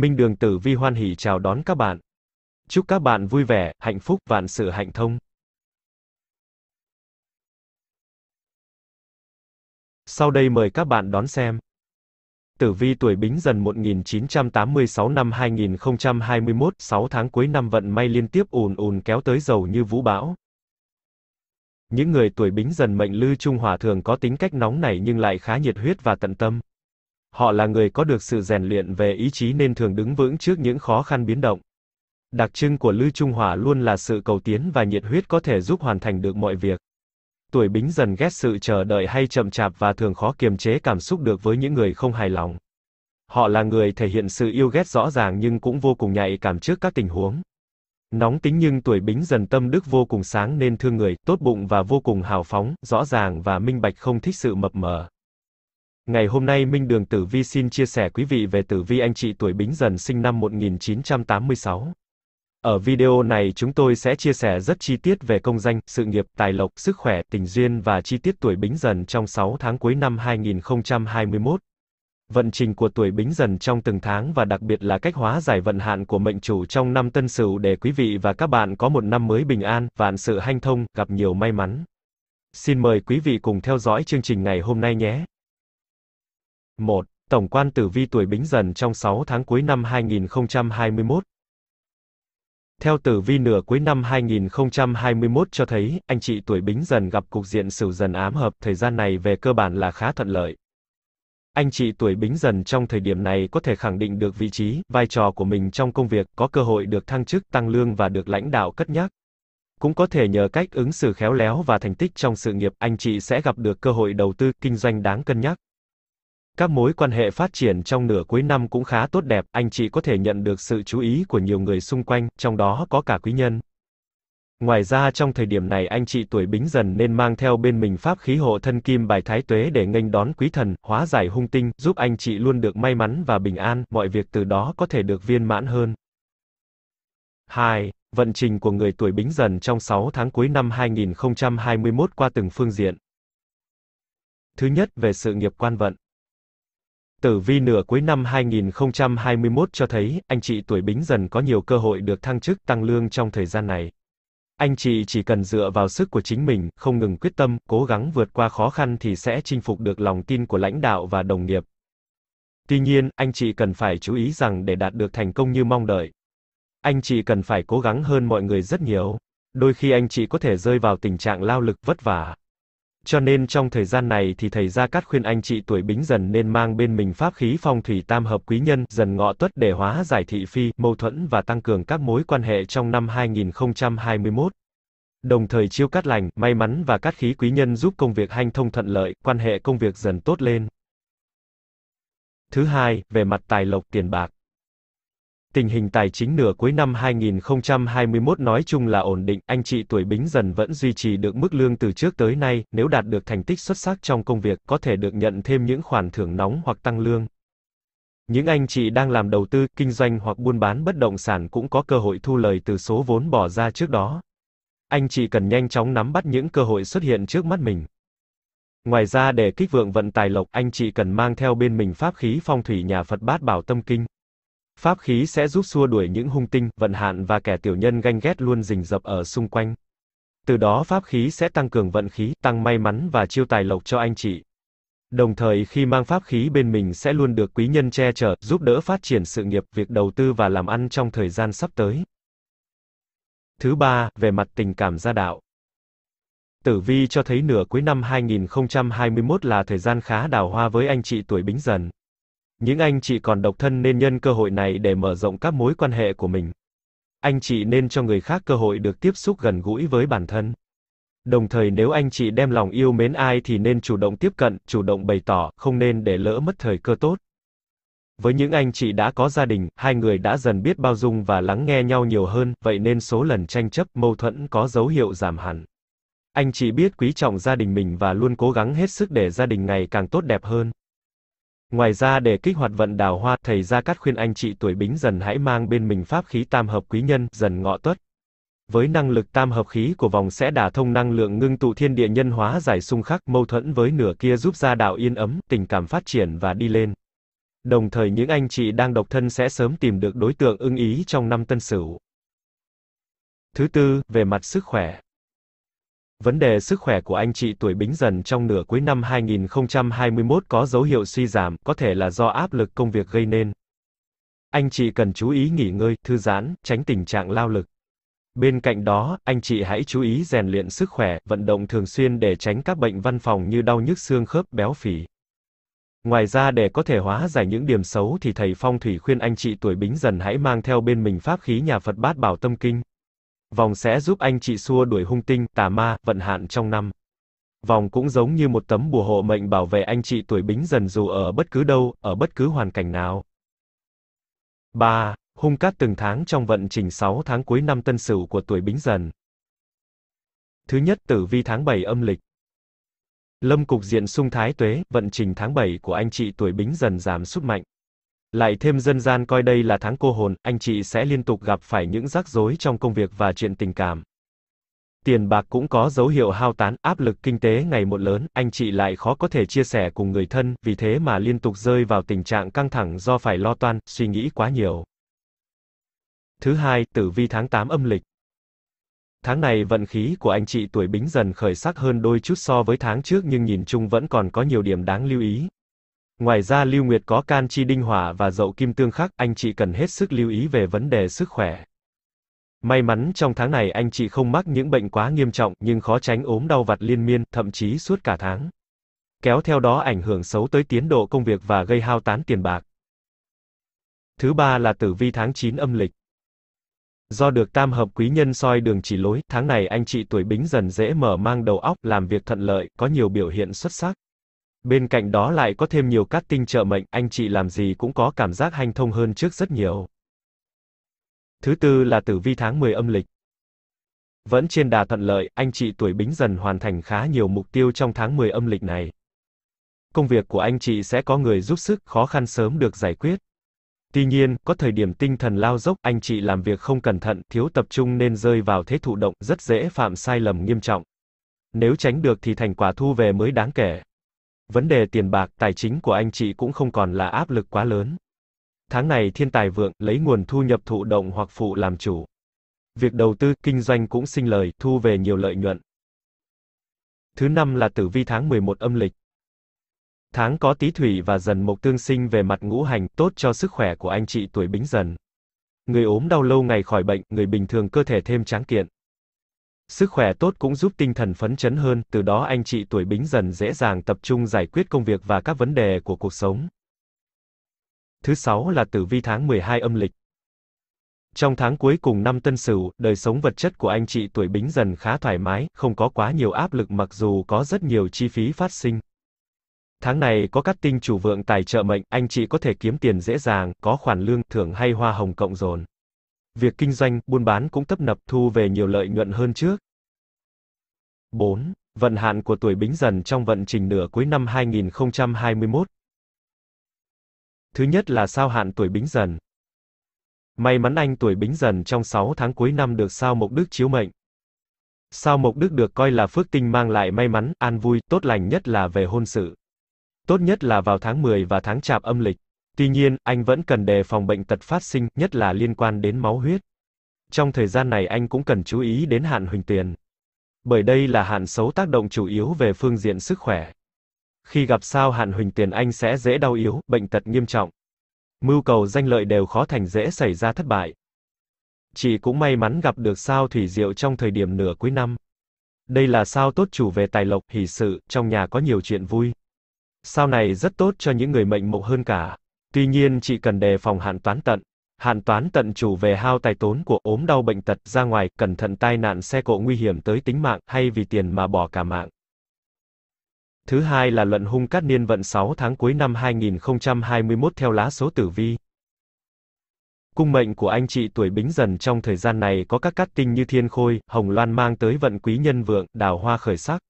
Minh Đường Tử Vi hoan hỉ chào đón các bạn. Chúc các bạn vui vẻ, hạnh phúc, vạn sự hạnh thông. Sau đây mời các bạn đón xem. Tử vi tuổi Bính Dần 1986 năm 2021, 6 tháng cuối năm vận may liên tiếp ùn ùn kéo tới dầu như vũ bão. Những người tuổi Bính Dần mệnh lư Trung Hòa thường có tính cách nóng nảy nhưng lại khá nhiệt huyết và tận tâm họ là người có được sự rèn luyện về ý chí nên thường đứng vững trước những khó khăn biến động. Đặc trưng của Lư Trung Hỏa luôn là sự cầu tiến và nhiệt huyết có thể giúp hoàn thành được mọi việc. Tuổi bính dần ghét sự chờ đợi hay chậm chạp và thường khó kiềm chế cảm xúc được với những người không hài lòng. Họ là người thể hiện sự yêu ghét rõ ràng nhưng cũng vô cùng nhạy cảm trước các tình huống. Nóng tính nhưng tuổi bính dần tâm đức vô cùng sáng nên thương người, tốt bụng và vô cùng hào phóng, rõ ràng và minh bạch không thích sự mập mờ. Ngày hôm nay Minh Đường Tử Vi xin chia sẻ quý vị về Tử Vi anh chị tuổi Bính Dần sinh năm 1986. Ở video này chúng tôi sẽ chia sẻ rất chi tiết về công danh, sự nghiệp, tài lộc, sức khỏe, tình duyên và chi tiết tuổi Bính Dần trong 6 tháng cuối năm 2021. Vận trình của tuổi Bính Dần trong từng tháng và đặc biệt là cách hóa giải vận hạn của mệnh chủ trong năm Tân Sửu để quý vị và các bạn có một năm mới bình an, vạn sự hanh thông, gặp nhiều may mắn. Xin mời quý vị cùng theo dõi chương trình ngày hôm nay nhé. 1. Tổng quan tử vi tuổi Bính Dần trong 6 tháng cuối năm 2021. Theo tử vi nửa cuối năm 2021 cho thấy, anh chị tuổi Bính Dần gặp cục diện Sửu Dần ám hợp, thời gian này về cơ bản là khá thuận lợi. Anh chị tuổi Bính Dần trong thời điểm này có thể khẳng định được vị trí, vai trò của mình trong công việc, có cơ hội được thăng chức, tăng lương và được lãnh đạo cất nhắc. Cũng có thể nhờ cách ứng xử khéo léo và thành tích trong sự nghiệp, anh chị sẽ gặp được cơ hội đầu tư, kinh doanh đáng cân nhắc. Các mối quan hệ phát triển trong nửa cuối năm cũng khá tốt đẹp, anh chị có thể nhận được sự chú ý của nhiều người xung quanh, trong đó có cả quý nhân. Ngoài ra trong thời điểm này anh chị tuổi bính dần nên mang theo bên mình pháp khí hộ thân kim bài thái tuế để nghênh đón quý thần, hóa giải hung tinh, giúp anh chị luôn được may mắn và bình an, mọi việc từ đó có thể được viên mãn hơn. 2. Vận trình của người tuổi bính dần trong 6 tháng cuối năm 2021 qua từng phương diện. Thứ nhất, về sự nghiệp quan vận. Tử vi nửa cuối năm 2021 cho thấy, anh chị tuổi bính dần có nhiều cơ hội được thăng chức tăng lương trong thời gian này. Anh chị chỉ cần dựa vào sức của chính mình, không ngừng quyết tâm, cố gắng vượt qua khó khăn thì sẽ chinh phục được lòng tin của lãnh đạo và đồng nghiệp. Tuy nhiên, anh chị cần phải chú ý rằng để đạt được thành công như mong đợi, anh chị cần phải cố gắng hơn mọi người rất nhiều. Đôi khi anh chị có thể rơi vào tình trạng lao lực vất vả, cho nên trong thời gian này thì thầy Gia Cát khuyên anh chị tuổi bính dần nên mang bên mình pháp khí phong thủy tam hợp quý nhân dần ngọ tuất để hóa giải thị phi, mâu thuẫn và tăng cường các mối quan hệ trong năm 2021. Đồng thời chiêu cát lành, may mắn và cát khí quý nhân giúp công việc hanh thông thuận lợi, quan hệ công việc dần tốt lên. Thứ hai, về mặt tài lộc tiền bạc. Tình hình tài chính nửa cuối năm 2021 nói chung là ổn định, anh chị tuổi Bính Dần vẫn duy trì được mức lương từ trước tới nay, nếu đạt được thành tích xuất sắc trong công việc, có thể được nhận thêm những khoản thưởng nóng hoặc tăng lương. Những anh chị đang làm đầu tư, kinh doanh hoặc buôn bán bất động sản cũng có cơ hội thu lời từ số vốn bỏ ra trước đó. Anh chị cần nhanh chóng nắm bắt những cơ hội xuất hiện trước mắt mình. Ngoài ra để kích vượng vận tài lộc, anh chị cần mang theo bên mình pháp khí phong thủy nhà Phật Bát Bảo Tâm Kinh. Pháp khí sẽ giúp xua đuổi những hung tinh, vận hạn và kẻ tiểu nhân ganh ghét luôn rình rập ở xung quanh. Từ đó pháp khí sẽ tăng cường vận khí, tăng may mắn và chiêu tài lộc cho anh chị. Đồng thời khi mang pháp khí bên mình sẽ luôn được quý nhân che chở, giúp đỡ phát triển sự nghiệp, việc đầu tư và làm ăn trong thời gian sắp tới. Thứ ba, về mặt tình cảm gia đạo. Tử vi cho thấy nửa cuối năm 2021 là thời gian khá đào hoa với anh chị tuổi Bính Dần. Những anh chị còn độc thân nên nhân cơ hội này để mở rộng các mối quan hệ của mình. Anh chị nên cho người khác cơ hội được tiếp xúc gần gũi với bản thân. Đồng thời nếu anh chị đem lòng yêu mến ai thì nên chủ động tiếp cận, chủ động bày tỏ, không nên để lỡ mất thời cơ tốt. Với những anh chị đã có gia đình, hai người đã dần biết bao dung và lắng nghe nhau nhiều hơn, vậy nên số lần tranh chấp, mâu thuẫn có dấu hiệu giảm hẳn. Anh chị biết quý trọng gia đình mình và luôn cố gắng hết sức để gia đình ngày càng tốt đẹp hơn. Ngoài ra để kích hoạt vận đào hoa, thầy Gia Cát khuyên anh chị tuổi Bính Dần hãy mang bên mình pháp khí tam hợp quý nhân, Dần Ngọ Tuất. Với năng lực tam hợp khí của vòng sẽ đả thông năng lượng ngưng tụ thiên địa nhân hóa giải xung khắc, mâu thuẫn với nửa kia giúp gia đạo yên ấm, tình cảm phát triển và đi lên. Đồng thời những anh chị đang độc thân sẽ sớm tìm được đối tượng ưng ý trong năm Tân Sửu. Thứ tư, về mặt sức khỏe. Vấn đề sức khỏe của anh chị tuổi Bính Dần trong nửa cuối năm 2021 có dấu hiệu suy giảm, có thể là do áp lực công việc gây nên. Anh chị cần chú ý nghỉ ngơi, thư giãn, tránh tình trạng lao lực. Bên cạnh đó, anh chị hãy chú ý rèn luyện sức khỏe, vận động thường xuyên để tránh các bệnh văn phòng như đau nhức xương khớp, béo phì. Ngoài ra để có thể hóa giải những điểm xấu thì thầy phong thủy khuyên anh chị tuổi Bính Dần hãy mang theo bên mình pháp khí nhà Phật Bát Bảo Tâm Kinh. Vòng sẽ giúp anh chị xua đuổi hung tinh, tà ma, vận hạn trong năm. Vòng cũng giống như một tấm bùa hộ mệnh bảo vệ anh chị tuổi bính dần dù ở bất cứ đâu, ở bất cứ hoàn cảnh nào. 3. Hung cát từng tháng trong vận trình 6 tháng cuối năm tân sửu của tuổi bính dần. Thứ nhất tử vi tháng 7 âm lịch. Lâm cục diện sung thái tuế, vận trình tháng 7 của anh chị tuổi bính dần giảm sút mạnh. Lại thêm dân gian coi đây là tháng cô hồn, anh chị sẽ liên tục gặp phải những rắc rối trong công việc và chuyện tình cảm. Tiền bạc cũng có dấu hiệu hao tán, áp lực kinh tế ngày một lớn, anh chị lại khó có thể chia sẻ cùng người thân, vì thế mà liên tục rơi vào tình trạng căng thẳng do phải lo toan, suy nghĩ quá nhiều. Thứ hai, tử vi tháng 8 âm lịch. Tháng này vận khí của anh chị tuổi bính dần khởi sắc hơn đôi chút so với tháng trước nhưng nhìn chung vẫn còn có nhiều điểm đáng lưu ý, Ngoài ra Lưu Nguyệt có can chi đinh hỏa và dậu kim tương khắc, anh chị cần hết sức lưu ý về vấn đề sức khỏe. May mắn trong tháng này anh chị không mắc những bệnh quá nghiêm trọng, nhưng khó tránh ốm đau vặt liên miên, thậm chí suốt cả tháng. Kéo theo đó ảnh hưởng xấu tới tiến độ công việc và gây hao tán tiền bạc. Thứ ba là tử vi tháng 9 âm lịch. Do được tam hợp quý nhân soi đường chỉ lối, tháng này anh chị tuổi bính dần dễ mở mang đầu óc, làm việc thuận lợi, có nhiều biểu hiện xuất sắc. Bên cạnh đó lại có thêm nhiều cát tinh trợ mệnh, anh chị làm gì cũng có cảm giác hanh thông hơn trước rất nhiều. Thứ tư là tử vi tháng 10 âm lịch. Vẫn trên đà thuận lợi, anh chị tuổi bính dần hoàn thành khá nhiều mục tiêu trong tháng 10 âm lịch này. Công việc của anh chị sẽ có người giúp sức, khó khăn sớm được giải quyết. Tuy nhiên, có thời điểm tinh thần lao dốc, anh chị làm việc không cẩn thận, thiếu tập trung nên rơi vào thế thụ động, rất dễ phạm sai lầm nghiêm trọng. Nếu tránh được thì thành quả thu về mới đáng kể. Vấn đề tiền bạc, tài chính của anh chị cũng không còn là áp lực quá lớn. Tháng này thiên tài vượng, lấy nguồn thu nhập thụ động hoặc phụ làm chủ. Việc đầu tư, kinh doanh cũng sinh lời, thu về nhiều lợi nhuận. Thứ năm là tử vi tháng 11 âm lịch. Tháng có tí thủy và dần mộc tương sinh về mặt ngũ hành, tốt cho sức khỏe của anh chị tuổi bính dần. Người ốm đau lâu ngày khỏi bệnh, người bình thường cơ thể thêm tráng kiện. Sức khỏe tốt cũng giúp tinh thần phấn chấn hơn, từ đó anh chị tuổi bính dần dễ dàng tập trung giải quyết công việc và các vấn đề của cuộc sống. Thứ sáu là tử vi tháng 12 âm lịch. Trong tháng cuối cùng năm Tân Sửu, đời sống vật chất của anh chị tuổi Bính dần khá thoải mái, không có quá nhiều áp lực mặc dù có rất nhiều chi phí phát sinh. Tháng này có các tinh chủ vượng tài trợ mệnh, anh chị có thể kiếm tiền dễ dàng, có khoản lương, thưởng hay hoa hồng cộng dồn. Việc kinh doanh, buôn bán cũng tấp nập thu về nhiều lợi nhuận hơn trước. 4. Vận hạn của tuổi Bính Dần trong vận trình nửa cuối năm 2021. Thứ nhất là sao hạn tuổi Bính Dần. May mắn anh tuổi Bính Dần trong 6 tháng cuối năm được sao Mộc Đức chiếu mệnh. Sao Mộc Đức được coi là phước tinh mang lại may mắn, an vui, tốt lành nhất là về hôn sự. Tốt nhất là vào tháng 10 và tháng Chạp âm lịch. Tuy nhiên, anh vẫn cần đề phòng bệnh tật phát sinh, nhất là liên quan đến máu huyết. Trong thời gian này anh cũng cần chú ý đến hạn huỳnh tiền. Bởi đây là hạn xấu tác động chủ yếu về phương diện sức khỏe. Khi gặp sao hạn huỳnh tiền anh sẽ dễ đau yếu, bệnh tật nghiêm trọng. Mưu cầu danh lợi đều khó thành dễ xảy ra thất bại. Chị cũng may mắn gặp được sao thủy diệu trong thời điểm nửa cuối năm. Đây là sao tốt chủ về tài lộc, hỷ sự, trong nhà có nhiều chuyện vui. Sao này rất tốt cho những người mệnh mộc hơn cả. Tuy nhiên chị cần đề phòng hạn toán tận. Hạn toán tận chủ về hao tài tốn của ốm đau bệnh tật ra ngoài, cẩn thận tai nạn xe cộ nguy hiểm tới tính mạng hay vì tiền mà bỏ cả mạng. Thứ hai là luận hung cát niên vận 6 tháng cuối năm 2021 theo lá số tử vi. Cung mệnh của anh chị tuổi bính dần trong thời gian này có các cát tinh như thiên khôi, hồng loan mang tới vận quý nhân vượng, đào hoa khởi sắc.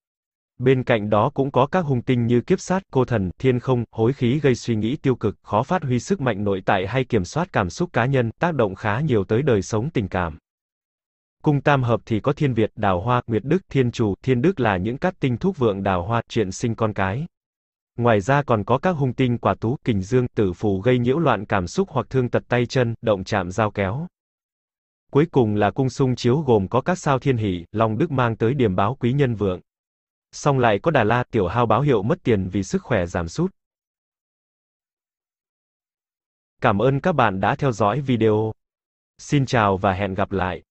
Bên cạnh đó cũng có các hung tinh như kiếp sát, cô thần, thiên không, hối khí gây suy nghĩ tiêu cực, khó phát huy sức mạnh nội tại hay kiểm soát cảm xúc cá nhân, tác động khá nhiều tới đời sống tình cảm. Cung tam hợp thì có thiên Việt, đào hoa, nguyệt đức, thiên chủ, thiên đức là những các tinh thúc vượng đào hoa, chuyện sinh con cái. Ngoài ra còn có các hung tinh quả tú, kình dương, tử phù gây nhiễu loạn cảm xúc hoặc thương tật tay chân, động chạm giao kéo. Cuối cùng là cung sung chiếu gồm có các sao thiên hỷ, long đức mang tới điểm báo quý nhân vượng. Xong lại có Đà La tiểu hao báo hiệu mất tiền vì sức khỏe giảm sút. Cảm ơn các bạn đã theo dõi video. Xin chào và hẹn gặp lại.